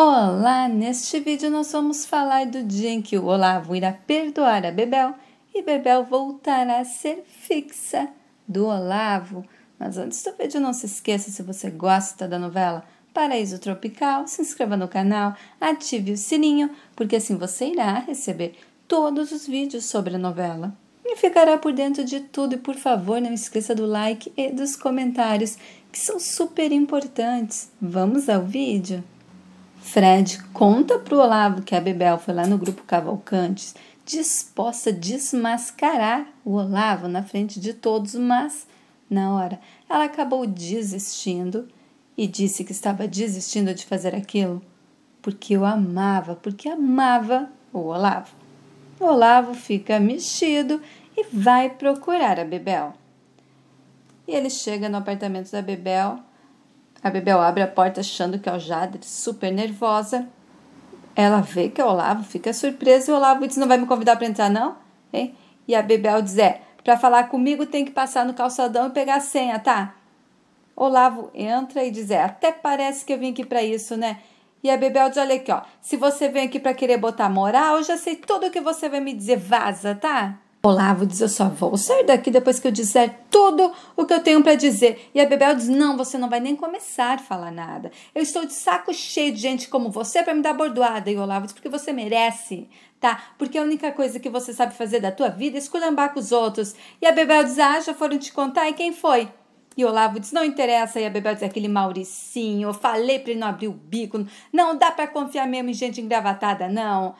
Olá! Neste vídeo nós vamos falar do dia em que o Olavo irá perdoar a Bebel e Bebel voltará a ser fixa do Olavo. Mas antes do vídeo, não se esqueça, se você gosta da novela Paraíso Tropical, se inscreva no canal, ative o sininho, porque assim você irá receber todos os vídeos sobre a novela. E ficará por dentro de tudo e por favor não esqueça do like e dos comentários que são super importantes. Vamos ao vídeo? Fred conta pro Olavo que a Bebel foi lá no grupo Cavalcantes disposta a desmascarar o Olavo na frente de todos, mas na hora ela acabou desistindo e disse que estava desistindo de fazer aquilo porque o amava, porque amava o Olavo. O Olavo fica mexido e vai procurar a Bebel. E ele chega no apartamento da Bebel a Bebel abre a porta achando que é o Jadre, super nervosa. Ela vê que é o Olavo, fica surpresa e o Olavo diz: Não vai me convidar para entrar, não? Hein? E a Bebel diz: É, para falar comigo tem que passar no calçadão e pegar a senha, tá? Olavo entra e diz: É, até parece que eu vim aqui para isso, né? E a Bebel diz: Olha aqui, ó. Se você vem aqui para querer botar moral, eu já sei tudo o que você vai me dizer. Vaza, tá? Olavo diz: Eu só vou sair daqui depois que eu disser tudo o que eu tenho para dizer. E a Bebel diz: Não, você não vai nem começar a falar nada. Eu estou de saco cheio de gente como você para me dar bordoada. E o Olavo diz: Porque você merece. Tá, porque a única coisa que você sabe fazer da tua vida é esculambar com os outros. E a Bebel diz: Ah, já foram te contar? E quem foi? E Olavo diz: Não interessa. E a Bebel diz: Aquele Mauricinho, eu falei para ele não abrir o bico. Não dá para confiar mesmo em gente engravatada, não.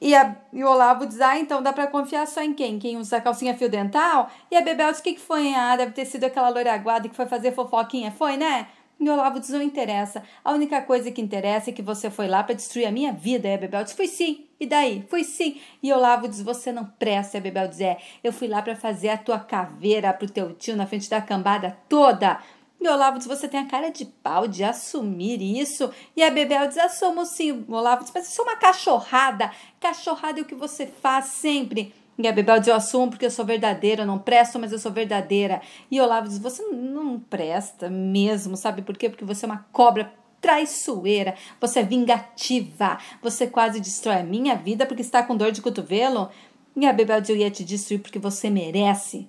E, a, e o Olavo diz, ah, então dá para confiar só em quem? Quem usa calcinha fio dental? E a Bebel diz, o que, que foi? Ah, deve ter sido aquela loira aguada que foi fazer fofoquinha. Foi, né? E o Olavo diz, não interessa. A única coisa que interessa é que você foi lá para destruir a minha vida. E a Bebel diz, fui sim. E daí? Fui sim. E Olavo diz, você não presta. E a Bebel diz, é, eu fui lá para fazer a tua caveira pro teu tio na frente da cambada toda. E Olavo diz, você tem a cara de pau de assumir isso. E a Bebel diz, assumo sim. Olavo diz, mas isso é uma cachorrada. Cachorrada é o que você faz sempre. E a Bebel diz: Eu assumo porque eu sou verdadeira, eu não presto, mas eu sou verdadeira. E Olavo diz: Você não presta mesmo, sabe por quê? Porque você é uma cobra traiçoeira, você é vingativa, você quase destrói a minha vida porque está com dor de cotovelo. E a Bebel diz: Eu ia te destruir porque você merece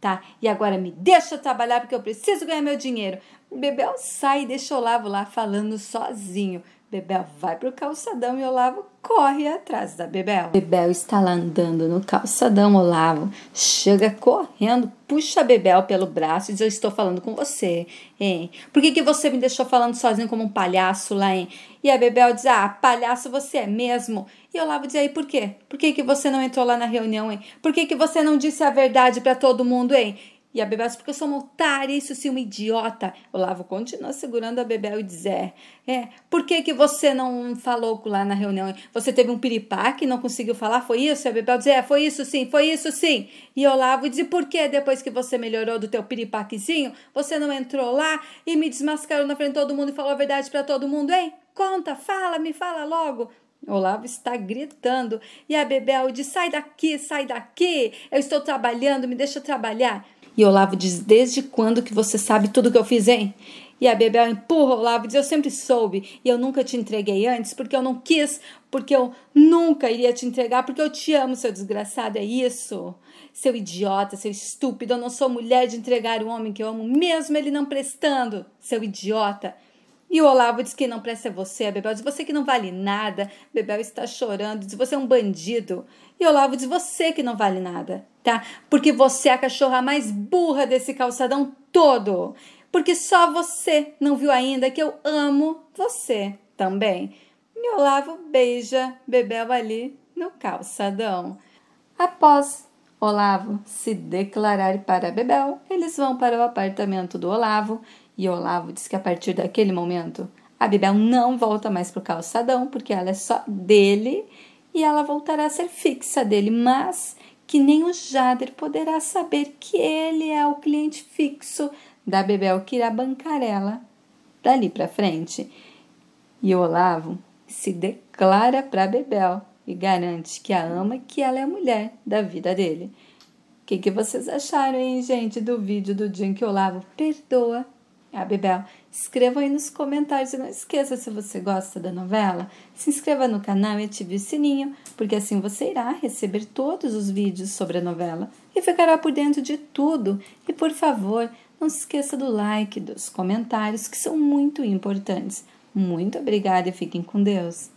tá? E agora me deixa trabalhar porque eu preciso ganhar meu dinheiro. Bebel é sai e deixa o Olavo lá falando sozinho. Bebel vai pro calçadão e Olavo corre atrás da Bebel. Bebel está lá andando no calçadão, Olavo chega correndo, puxa a Bebel pelo braço e diz: Eu estou falando com você, hein? Por que, que você me deixou falando sozinho como um palhaço lá, hein? E a Bebel diz: Ah, palhaço você é mesmo. E Olavo diz: Aí por quê? Por que, que você não entrou lá na reunião, hein? Por que, que você não disse a verdade para todo mundo, hein? E a Bebel disse, porque eu sou uma otária, isso sim, uma idiota. Olavo continua segurando a Bebel e dizer, é, é, por que, que você não falou lá na reunião? Você teve um piripaque, não conseguiu falar, foi isso? E a Bebel diz, é, foi isso sim, foi isso sim. E Olavo diz, por que depois que você melhorou do teu piripaquezinho, você não entrou lá e me desmascarou na frente de todo mundo e falou a verdade para todo mundo, hein? Conta, fala, me fala logo. Olavo está gritando e a Bebel diz: sai daqui, sai daqui, eu estou trabalhando, me deixa trabalhar. E Olavo diz: Desde quando que você sabe tudo que eu fiz, hein? E a Bebel empurra o Olavo e diz: Eu sempre soube e eu nunca te entreguei antes porque eu não quis, porque eu nunca iria te entregar, porque eu te amo, seu desgraçado. É isso, seu idiota, seu estúpido. Eu não sou mulher de entregar o homem que eu amo, mesmo ele não prestando, seu idiota. E o Olavo diz que não presta você, Bebel. Diz você que não vale nada. Bebel está chorando. Diz você é um bandido. E Olavo diz você que não vale nada, tá? Porque você é a cachorra mais burra desse calçadão todo. Porque só você não viu ainda que eu amo você também. E Olavo beija Bebel ali no calçadão. Após Olavo se declarar para Bebel, eles vão para o apartamento do Olavo e Olavo diz que a partir daquele momento, a Bibel não volta mais para o calçadão, porque ela é só dele e ela voltará a ser fixa dele, mas que nem o Jader poderá saber que ele é o cliente fixo da Bebel que irá bancar ela dali para frente. E Olavo se declara para Bebel e garante que a ama, que ela é a mulher da vida dele. O que, que vocês acharam, hein, gente, do vídeo do dia em que Olavo perdoa é ah, a Bebel. Escreva aí nos comentários e não esqueça se você gosta da novela, se inscreva no canal e ative o sininho, porque assim você irá receber todos os vídeos sobre a novela e ficará por dentro de tudo. E por favor, não se esqueça do like, dos comentários, que são muito importantes. Muito obrigada e fiquem com Deus.